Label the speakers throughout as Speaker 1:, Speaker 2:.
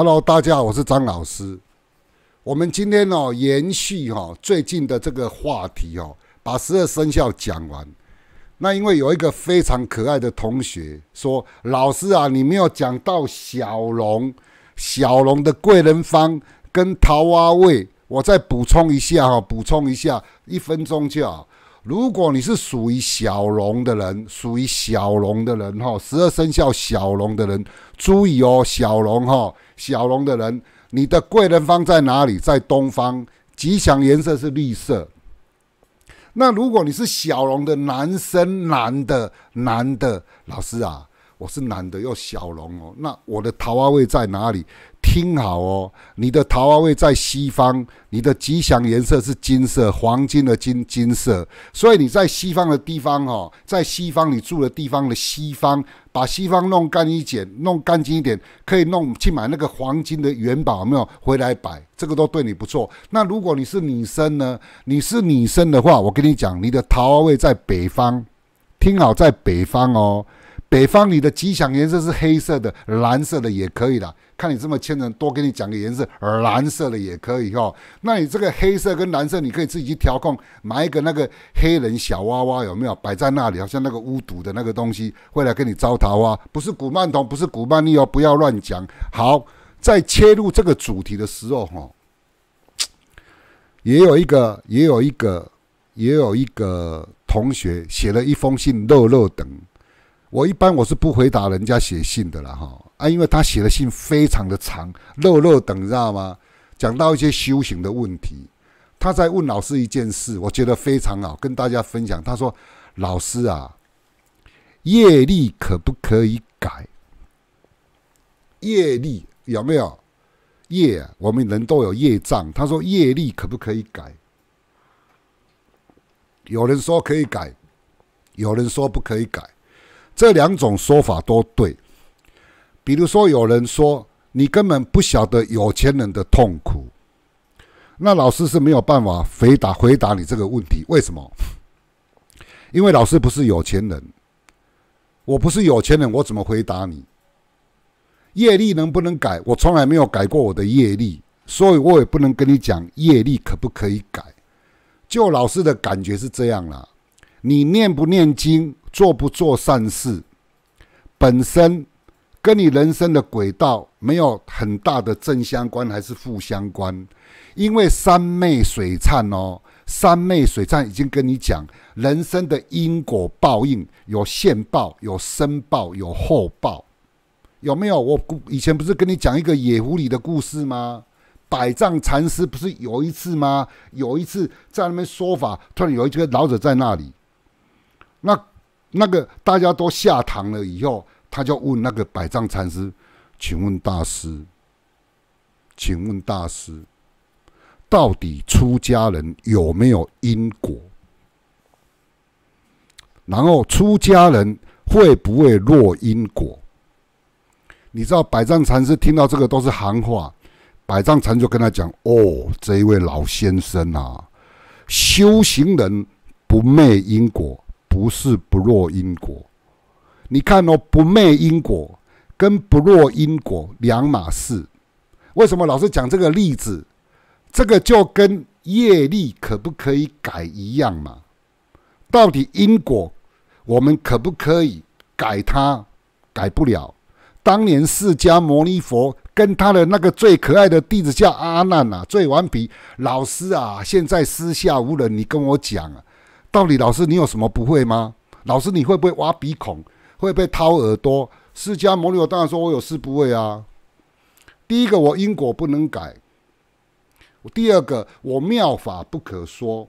Speaker 1: Hello，大家好，我是张老师。我们今天呢，延续哈最近的这个话题哦，把十二生肖讲完。那因为有一个非常可爱的同学说：“老师啊，你没有讲到小龙，小龙的贵人方跟桃花位，我再补充一下哈，补充一下，一分钟就好。”如果你是属于小龙的人，属于小龙的人哈，十二生肖小龙的人注意哦，小龙哈，小龙的人，你的贵人方在哪里？在东方，吉祥颜色是绿色。那如果你是小龙的男生，男的，男的，老师啊。我是男的，又小龙哦。那我的桃花位在哪里？听好哦，你的桃花位在西方，你的吉祥颜色是金色、黄金的金金色。所以你在西方的地方哦，在西方你住的地方的西方，把西方弄干一点，弄干净一点，可以弄去买那个黄金的元宝，没有回来摆，这个都对你不错。那如果你是女生呢？你是女生的话，我跟你讲，你的桃花位在北方，听好，在北方哦。北方，你的吉祥颜色是黑色的，蓝色的也可以啦。看你这么虔人，多给你讲个颜色，蓝色的也可以哦。那你这个黑色跟蓝色，你可以自己去调控。买一个那个黑人小娃娃，有没有摆在那里？好像那个巫毒的那个东西会来给你招桃花，不是古曼童，不是古曼丽哦，不要乱讲。好，在切入这个主题的时候，哈，也有一个，也有一个，也有一个同学写了一封信，漏漏等。我一般我是不回答人家写信的了哈啊，因为他写的信非常的长，肉肉等，你知道吗？讲到一些修行的问题，他在问老师一件事，我觉得非常好跟大家分享。他说：“老师啊，业力可不可以改？业力有没有业？我们人都有业障。他说：业力可不可以改？有人说可以改，有人说不可以改。”这两种说法都对。比如说，有人说你根本不晓得有钱人的痛苦，那老师是没有办法回答回答你这个问题。为什么？因为老师不是有钱人，我不是有钱人，我怎么回答你？业力能不能改？我从来没有改过我的业力，所以我也不能跟你讲业力可不可以改。就老师的感觉是这样了。你念不念经，做不做善事，本身跟你人生的轨道没有很大的正相关还是负相关？因为三昧水忏哦，三昧水忏已经跟你讲人生的因果报应，有现报，有生报，有后报，有没有？我以前不是跟你讲一个野狐狸的故事吗？百丈禅师不是有一次吗？有一次在那边说法，突然有一个老者在那里。那那个大家都下堂了以后，他就问那个百丈禅师：“请问大师，请问大师，到底出家人有没有因果？然后出家人会不会落因果？你知道百丈禅师听到这个都是行话，百丈禅就跟他讲：哦，这一位老先生啊，修行人不昧因果。”不是不落因果，你看哦，不灭因果跟不落因果两码事。为什么老是讲这个例子？这个就跟业力可不可以改一样嘛？到底因果我们可不可以改？它改不了。当年释迦牟尼佛跟他的那个最可爱的弟子叫阿难啊，最顽皮。老师啊，现在私下无人，你跟我讲啊。到底老师，你有什么不会吗？老师，你会不会挖鼻孔？会不会掏耳朵？释迦牟尼佛当然说，我有事不会啊。第一个，我因果不能改；第二个，我妙法不可说，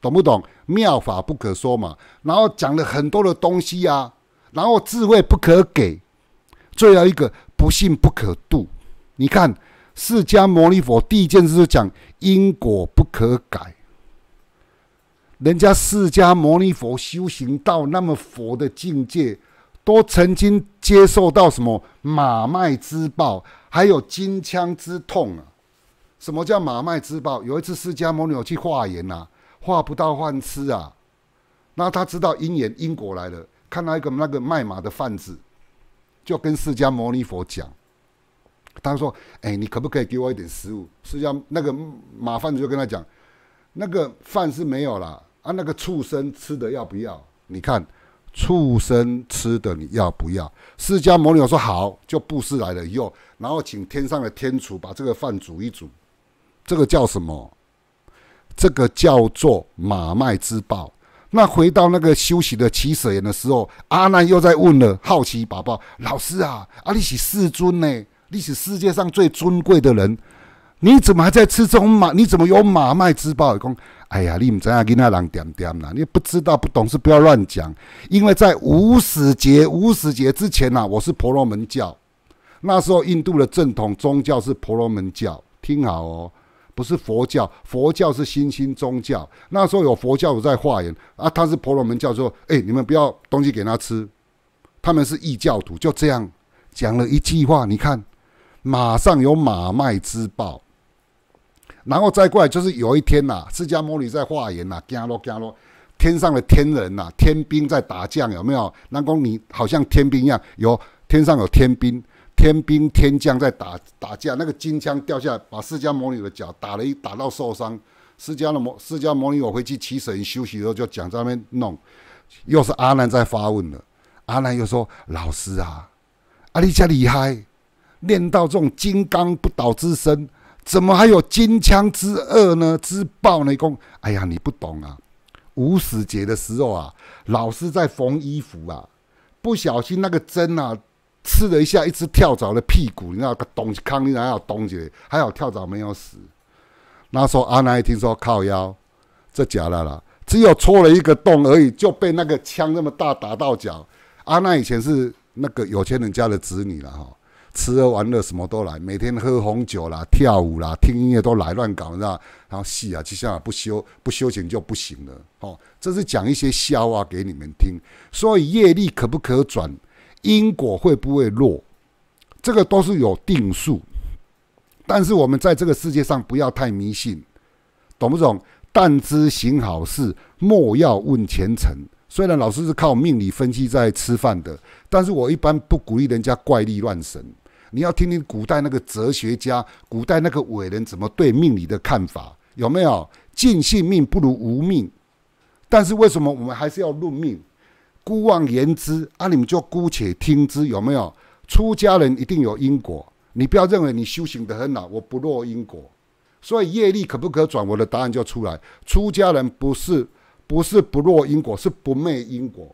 Speaker 1: 懂不懂？妙法不可说嘛。然后讲了很多的东西啊。然后智慧不可给。最后一个，不信不可度。你看，释迦牟尼佛第一件事是讲因果不可改。人家释迦牟尼佛修行到那么佛的境界，都曾经接受到什么马麦之报，还有金枪之痛啊？什么叫马麦之报？有一次释迦牟尼佛去化缘呐，化不到饭吃啊，那他知道因缘因果来了，看到一个那个卖马的贩子，就跟释迦牟尼佛讲，他说：“哎，你可不可以给我一点食物？”释迦那个马贩子就跟他讲，那个饭是没有啦。啊，那个畜生吃的要不要？你看，畜生吃的你要不要？释迦牟尼佛说好，就布施来了以后，然后请天上的天厨把这个饭煮一煮。这个叫什么？这个叫做马麦之报。那回到那个休息的起舍言的时候，阿难又在问了，好奇宝宝，老师啊，阿你是世尊呢，你是世界上最尊贵的人，你怎么还在吃这种马？你怎么有马麦之报？哎呀，你唔知啊，其他人掂掂啦，你不知道、不懂事，不要乱讲。因为在五十节、五十节之前呐，我是婆罗门教。那时候印度的正统宗教是婆罗门教，听好哦，不是佛教。佛教是新兴宗教。那时候有佛教在化缘啊，他是婆罗门教说，哎，你们不要东西给他吃，他们是异教徒。就这样讲了一句话，你看，马上有马麦之报。然后再过来就是有一天呐，释迦牟尼在化缘呐，惊咯惊咯，天上的天人呐，天兵在打仗，有没有？那后你好像天兵一样，有天上有天兵，天兵天将在打打架，那个金枪掉下，把释迦牟尼的脚打了一打到受伤。释迦的摩释迦牟尼，我回去起神休息的时候就讲在那边弄，又是阿难在发问了。阿难又说：“老师啊，阿你这厉害，练到这种金刚不倒之身。”怎么还有金枪之恶呢？之暴呢？一共，哎呀，你不懂啊！五死节的时候啊，老师在缝衣服啊，不小心那个针啊，刺了一下一只跳蚤的屁股，你知道个东西开了，然有东西？还有跳蚤没有死。那时候阿耐一听说靠腰，这假的啦，只有戳了一个洞而已，就被那个枪那么大打到脚。阿耐以前是那个有钱人家的子女了哈。吃喝玩乐什么都来，每天喝红酒啦、跳舞啦、听音乐都来乱搞，是然后戏啊，就像不休不修行就不行了。哦，这是讲一些笑话给你们听。所以业力可不可转，因果会不会落，这个都是有定数。但是我们在这个世界上不要太迷信，懂不懂？但知行好事，莫要问前程。虽然老师是靠命理分析在吃饭的，但是我一般不鼓励人家怪力乱神。你要听听古代那个哲学家，古代那个伟人怎么对命理的看法，有没有尽信命不如无命？但是为什么我们还是要论命？姑妄言之啊，你们就姑且听之，有没有？出家人一定有因果，你不要认为你修行的很好，我不落因果。所以业力可不可转？我的答案就出来：出家人不是不是不落因果，是不昧因果。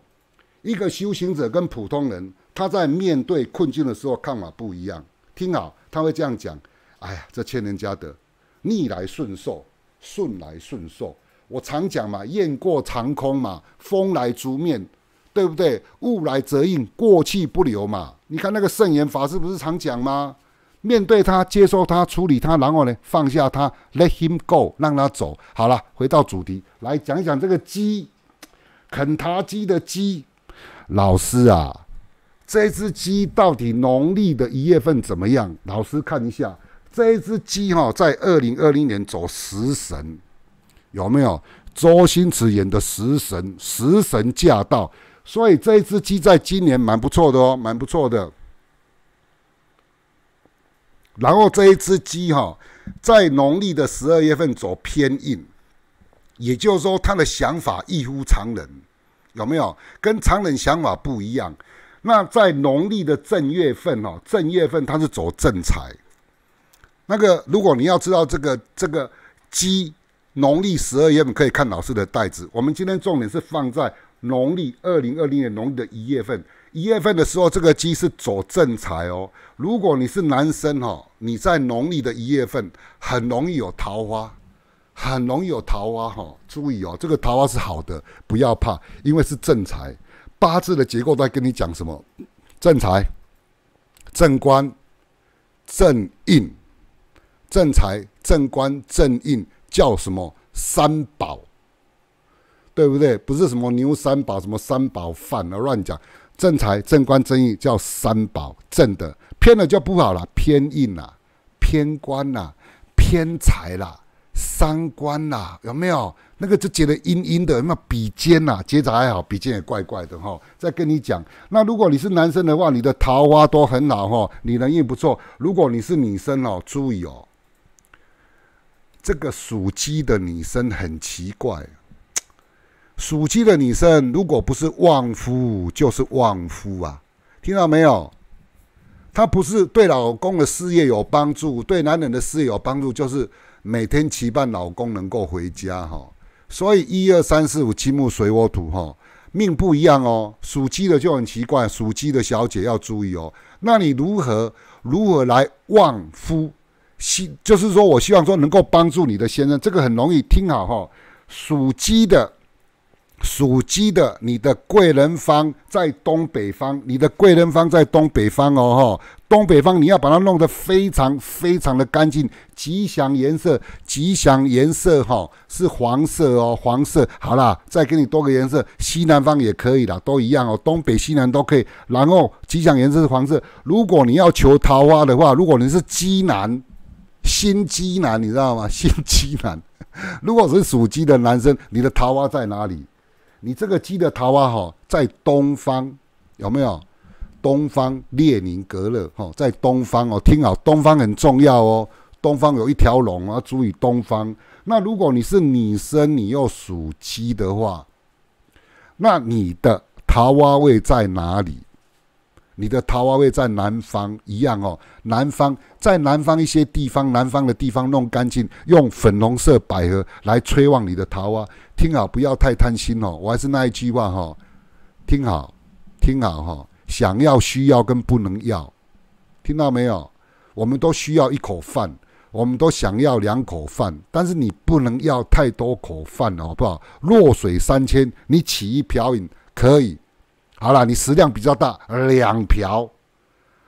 Speaker 1: 一个修行者跟普通人。他在面对困境的时候看法不一样。听好，他会这样讲：“哎呀，这千年家德，逆来顺受，顺来顺受。我常讲嘛，雁过长空嘛，风来逐面，对不对？物来则应，过气不留嘛。你看那个圣严法师不是常讲吗？面对他，接受他，处理他，然后呢，放下他，Let him go，让他走。好了，回到主题来讲讲这个鸡，肯塔基的鸡，老师啊。”这只鸡到底农历的一月份怎么样？老师看一下，这一只鸡哈，在二零二零年走食神，有没有？周星驰演的《食神》，食神驾到，所以这一只鸡在今年蛮不错的哦，蛮不错的。然后这一只鸡哈，在农历的十二月份走偏硬，也就是说，他的想法异乎常人，有没有？跟常人想法不一样。那在农历的正月份哦，正月份它是走正财。那个如果你要知道这个这个鸡农历十二月份可以看老师的袋子。我们今天重点是放在农历二零二零年农历的一月份，一月份的时候这个鸡是走正财哦。如果你是男生哦，你在农历的一月份很容易有桃花，很容易有桃花哈。注意哦，这个桃花是好的，不要怕，因为是正财。八字的结构在跟你讲什么？正财、正官、正印、正财、正官、正印叫什么？三宝，对不对？不是什么牛三宝，什么三宝饭而乱讲。正财、正官、正印叫三宝正的，偏了就不好了。偏印啦，偏官啦，偏财啦。三观呐，有没有那个就觉得阴阴的？有没有鼻尖呐？结扎还好，比尖也怪怪的哈。再跟你讲，那如果你是男生的话，你的桃花都很好哈，你人运不错。如果你是女生哦，注意哦，这个属鸡的女生很奇怪，属鸡的女生如果不是旺夫，就是旺夫啊，听到没有？她不是对老公的事业有帮助，对男人的事业有帮助，就是。每天期盼老公能够回家哈，所以一二三四五金木水火土哈，命不一样哦。属鸡的就很奇怪，属鸡的小姐要注意哦。那你如何如何来旺夫？希就是说，我希望说能够帮助你的先生，这个很容易听好哈。属鸡的。属鸡的，你的贵人方在东北方，你的贵人方在东北方哦，哈，东北方你要把它弄得非常非常的干净，吉祥颜色，吉祥颜色，哈，是黄色哦，黄色。好啦，再给你多个颜色，西南方也可以啦，都一样哦，东北、西南都可以。然后吉祥颜色是黄色。如果你要求桃花的话，如果你是鸡男，新鸡男，你知道吗？新鸡男，如果是属鸡的男生，你的桃花在哪里？你这个鸡的桃花哈，在东方有没有？东方列宁格勒哈，在东方哦，听好，东方很重要哦。东方有一条龙啊，注意东方。那如果你是女生，你又属鸡的话，那你的桃花位在哪里？你的桃花位在南方一样哦，南方在南方一些地方，南方的地方弄干净，用粉红色百合来催旺你的桃花。听好，不要太贪心哦。我还是那一句话哈，听好，听好哈，想要、需要跟不能要，听到没有？我们都需要一口饭，我们都想要两口饭，但是你不能要太多口饭哦，不，好？弱水三千，你取一瓢饮可以。好了，你食量比较大，两瓢。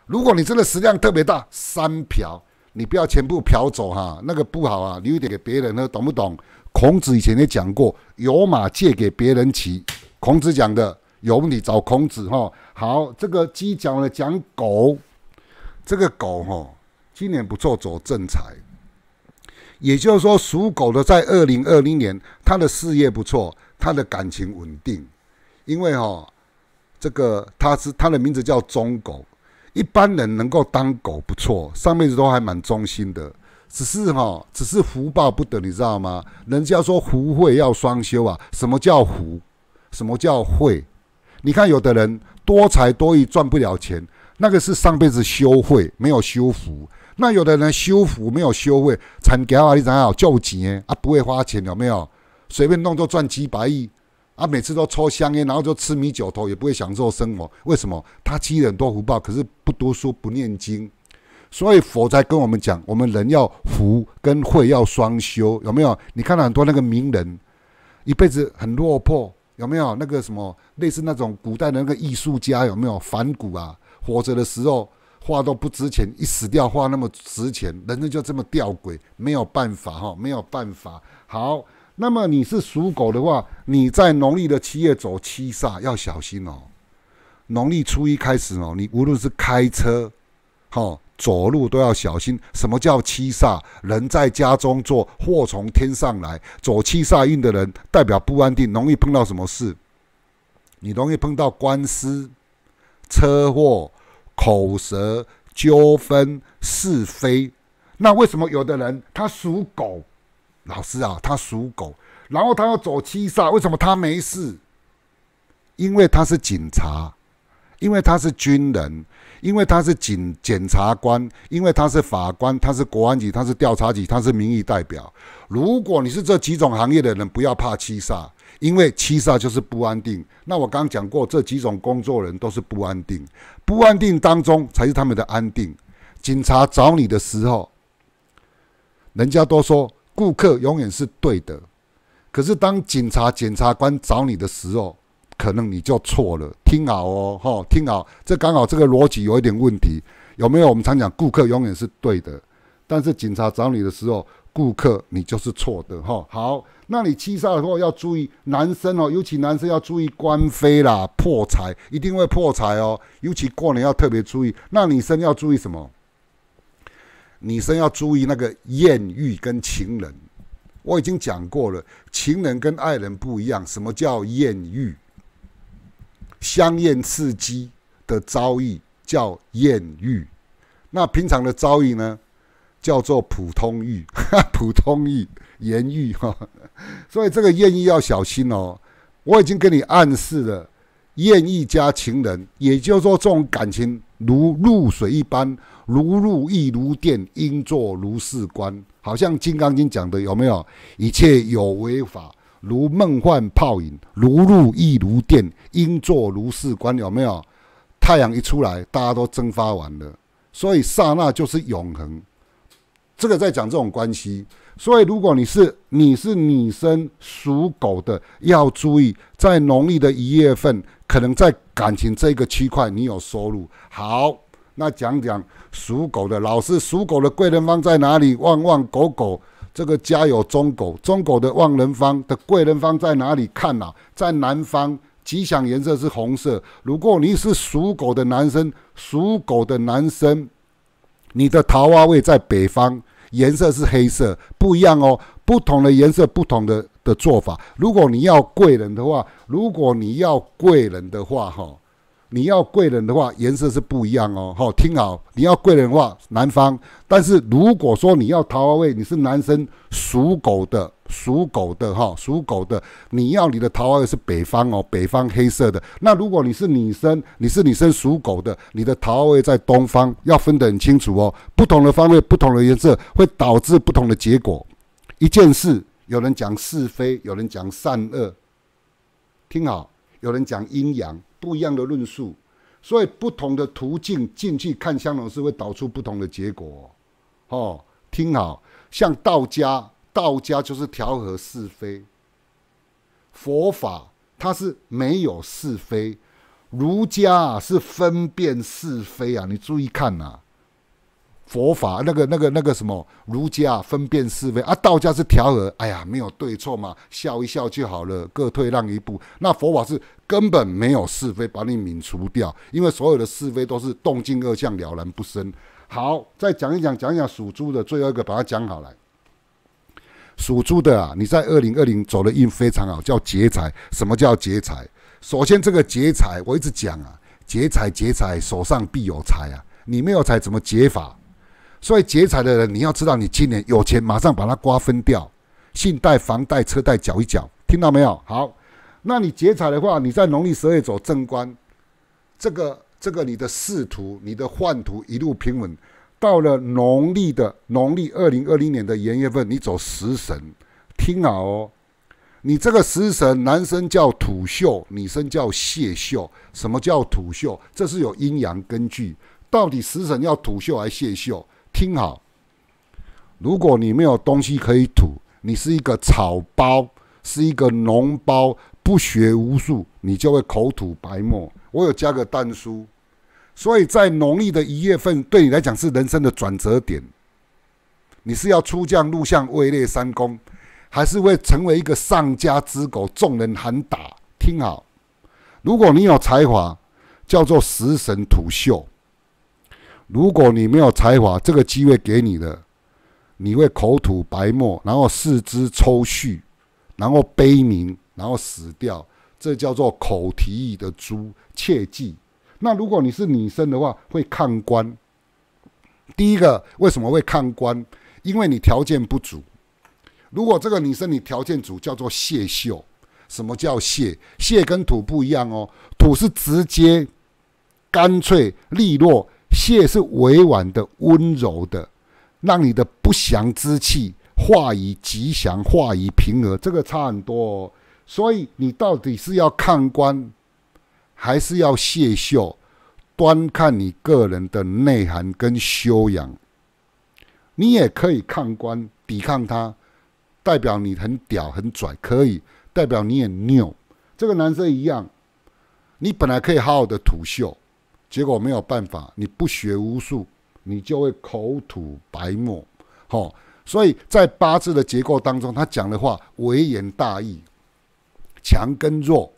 Speaker 1: 如果你真的食量特别大，三瓢，你不要全部瓢走哈，那个不好啊，留一点给别人呢，懂不懂？孔子以前也讲过，有马借给别人骑。孔子讲的，有你找孔子哈。好，这个鸡讲了讲狗，这个狗哈，今年不错，走正财。也就是说，属狗的在二零二零年，他的事业不错，他的感情稳定，因为哈。这个他是他的名字叫忠狗，一般人能够当狗不错，上辈子都还蛮忠心的，只是哈，只是福报不得，你知道吗？人家说福慧要双修啊，什么叫福？什么叫慧？你看有的人多才多艺赚不了钱，那个是上辈子修慧没有修福，那有的人修福没有修慧，惨叫啊！你怎样叫钱啊？不会花钱有没有？随便弄就赚几百亿。他每次都抽香烟，然后就吃米酒头，也不会享受生活。为什么他积了很多福报，可是不多书不念经？所以佛才跟我们讲，我们人要福跟慧要双修，有没有？你看到很多那个名人，一辈子很落魄，有没有？那个什么类似那种古代的那个艺术家，有没有？反骨啊，活着的时候画都不值钱，一死掉画那么值钱，人生就这么吊诡，没有办法哈，没有办法。好。那么你是属狗的话，你在农历的七月走七煞，要小心哦。农历初一开始哦，你无论是开车、哈走路都要小心。什么叫七煞？人在家中坐，祸从天上来。走七煞运的人，代表不安定，容易碰到什么事。你容易碰到官司、车祸、口舌纠纷、是非。那为什么有的人他属狗？老师啊，他属狗，然后他要走七煞，为什么他没事？因为他是警察，因为他是军人，因为他是检检察官，因为他是法官，他是国安局，他是调查局，他是民意代表。如果你是这几种行业的人，不要怕七煞，因为七煞就是不安定。那我刚讲过，这几种工作人都是不安定，不安定当中才是他们的安定。警察找你的时候，人家都说。顾客永远是对的，可是当警察、检察官找你的时候，可能你就错了。听好哦，哈，听好，这刚好这个逻辑有一点问题，有没有？我们常讲顾客永远是对的，但是警察找你的时候，顾客你就是错的，哈。好，那你七煞的时要注意，男生哦，尤其男生要注意官非啦、破财，一定会破财哦，尤其过年要特别注意。那女生要注意什么？女生要注意那个艳遇跟情人，我已经讲过了。情人跟爱人不一样。什么叫艳遇？香艳刺激的遭遇叫艳遇。那平常的遭遇呢，叫做普通遇，普通遇，艳遇哈。所以这个艳遇要小心哦。我已经跟你暗示了，艳遇加情人，也就是说这种感情。如露水一般，如露亦如电，应作如是观。好像《金刚经》讲的，有没有？一切有为法，如梦幻泡影，如露亦如电，应作如是观。有没有？太阳一出来，大家都蒸发完了，所以刹那就是永恒。这个在讲这种关系。所以，如果你是你是女生属狗的，要注意在农历的一月份，可能在感情这个区块你有收入。好，那讲讲属狗的，老师，属狗的贵人方在哪里？旺旺狗狗，这个家有中狗，中狗的旺人方的贵人方在哪里？看啊，在南方，吉祥颜色是红色。如果你是属狗的男生，属狗的男生，你的桃花位在北方。颜色是黑色，不一样哦。不同的颜色，不同的的做法。如果你要贵人的话，如果你要贵人的话，哈。你要贵人的话，颜色是不一样哦。好，听好，你要贵人的话南方。但是如果说你要桃花位，你是男生属狗的，属狗的哈，属狗的，你要你的桃花位是北方哦，北方黑色的。那如果你是女生，你是女生属狗的，你的桃花位在东方，要分得很清楚哦。不同的方位，不同的颜色会导致不同的结果。一件事，有人讲是非，有人讲善恶，听好。有人讲阴阳不一样的论述，所以不同的途径进去看相同是会导出不同的结果。哦，听好像道家，道家就是调和是非；佛法，它是没有是非；儒家是分辨是非啊，你注意看呐。佛法那个那个那个什么，儒家分辨是非啊，道家是调和，哎呀，没有对错嘛，笑一笑就好了，各退让一步。那佛法是根本没有是非，把你泯除掉，因为所有的是非都是动静二相了然不生。好，再讲一讲，讲一讲属猪的最后一个，把它讲好来。属猪的啊，你在二零二零走的运非常好，叫劫财。什么叫劫财？首先这个劫财，我一直讲啊，劫财劫财，手上必有财啊，你没有财怎么劫法？所以劫财的人，你要知道，你今年有钱，马上把它瓜分掉，信贷、房贷、车贷缴一缴，听到没有？好，那你劫财的话，你在农历十二月走正官，这个这个你的仕途、你的宦途一路平稳，到了农历的农历二零二零年的元月份，你走食神，听好哦，你这个食神，男生叫土秀，女生叫蟹秀。什么叫土秀？这是有阴阳根据，到底食神要土秀还是蟹秀？听好，如果你没有东西可以吐，你是一个草包，是一个脓包，不学无术，你就会口吐白沫。我有加个蛋叔，所以在农历的一月份，对你来讲是人生的转折点。你是要出将入相，位列三公，还是会成为一个丧家之狗，众人喊打？听好，如果你有才华，叫做食神吐秀。如果你没有才华，这个机会给你的，你会口吐白沫，然后四肢抽搐，然后悲鸣，然后死掉。这叫做口蹄疫的猪，切记。那如果你是女生的话，会看官。第一个为什么会看官？因为你条件不足。如果这个女生你条件足，叫做谢秀。什么叫谢？谢跟土不一样哦。土是直接、干脆、利落。谢是委婉的、温柔的，让你的不祥之气化以吉祥，化以平和，这个差很多。哦。所以你到底是要看官，还是要谢秀？端看你个人的内涵跟修养。你也可以看官，抵抗他，代表你很屌、很拽，可以；代表你很拗。这个男生一样，你本来可以好好的土秀。结果没有办法，你不学巫术，你就会口吐白沫，吼！所以在八字的结构当中，他讲的话微言大义，强跟弱，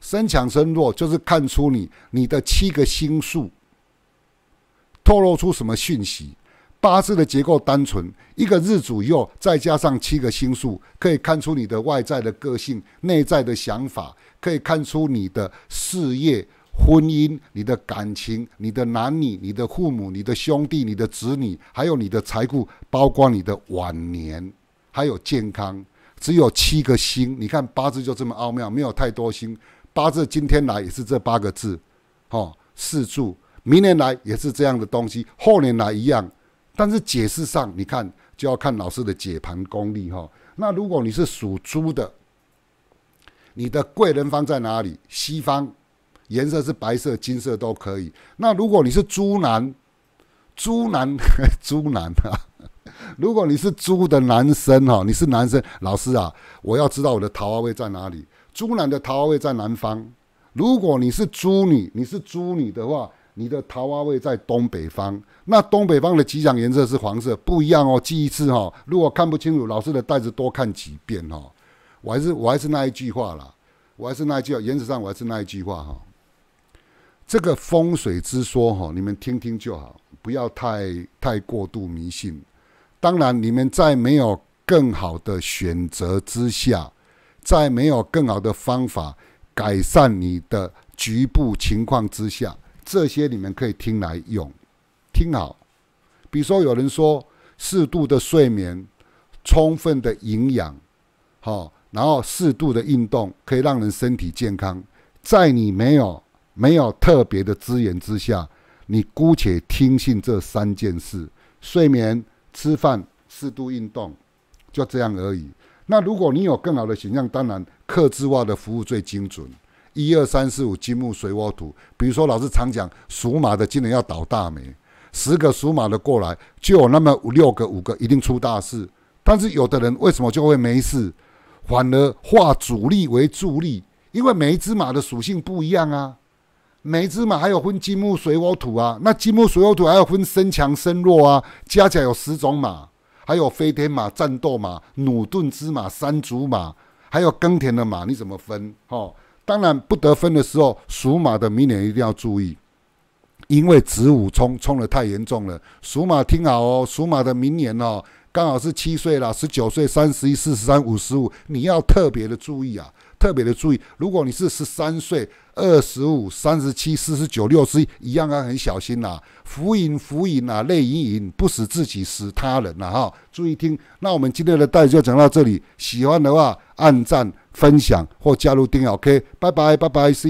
Speaker 1: 身强身弱就是看出你你的七个星数透露出什么讯息。八字的结构单纯，一个日主右，再加上七个星数，可以看出你的外在的个性、内在的想法，可以看出你的事业。婚姻、你的感情、你的男女、你的父母、你的兄弟、你的子女，还有你的财富，包括你的晚年，还有健康，只有七个星。你看八字就这么奥妙，没有太多星。八字今天来也是这八个字，哦，四柱，明年来也是这样的东西，后年来一样。但是解释上，你看就要看老师的解盘功力哈。那如果你是属猪的，你的贵人方在哪里？西方。颜色是白色、金色都可以。那如果你是猪男，猪男，猪男啊！如果你是猪的男生哈，你是男生，老师啊，我要知道我的桃花位在哪里。猪男的桃花位在南方。如果你是猪女，你是猪女的话，你的桃花位在东北方。那东北方的吉祥颜色是黄色，不一样哦。记一次哈，如果看不清楚，老师的袋子多看几遍哈。我还是我还是那一句话啦，我还是那一句，原则上我还是那一句话哈。这个风水之说，哈，你们听听就好，不要太太过度迷信。当然，你们在没有更好的选择之下，在没有更好的方法改善你的局部情况之下，这些你们可以听来用，听好。比如说，有人说适度的睡眠、充分的营养，哈，然后适度的运动可以让人身体健康。在你没有没有特别的资源之下，你姑且听信这三件事：睡眠、吃饭、适度运动，就这样而已。那如果你有更好的形象，当然克制化的服务最精准。一二三四五金木水火土，比如说老师常讲，属马的今年要倒大霉，十个属马的过来，就有那么五六个、五个一定出大事。但是有的人为什么就会没事，反而化主力为助力？因为每一只马的属性不一样啊。每只马还有分金木水火土啊，那金木水火土还有分身强身弱啊，加起来有十种马，还有飞天马、战斗马、弩盾之马、三竹马，还有耕田的马，你怎么分？哦，当然不得分的时候，属马的明年一定要注意，因为子午冲冲的太严重了。属马听好哦，属马的明年哦，刚好是七岁啦，十九岁、三十一、四十三、五十五，你要特别的注意啊。特别的注意，如果你是十三岁、二十五、三十七、四十九、六十，一一样啊，很小心呐。浮云浮云呐，泪盈盈，不使自己，使他人呐哈。注意听，那我们今天的代就讲到这里。喜欢的话，按赞、分享或加入订阅，OK。拜拜，拜拜，See。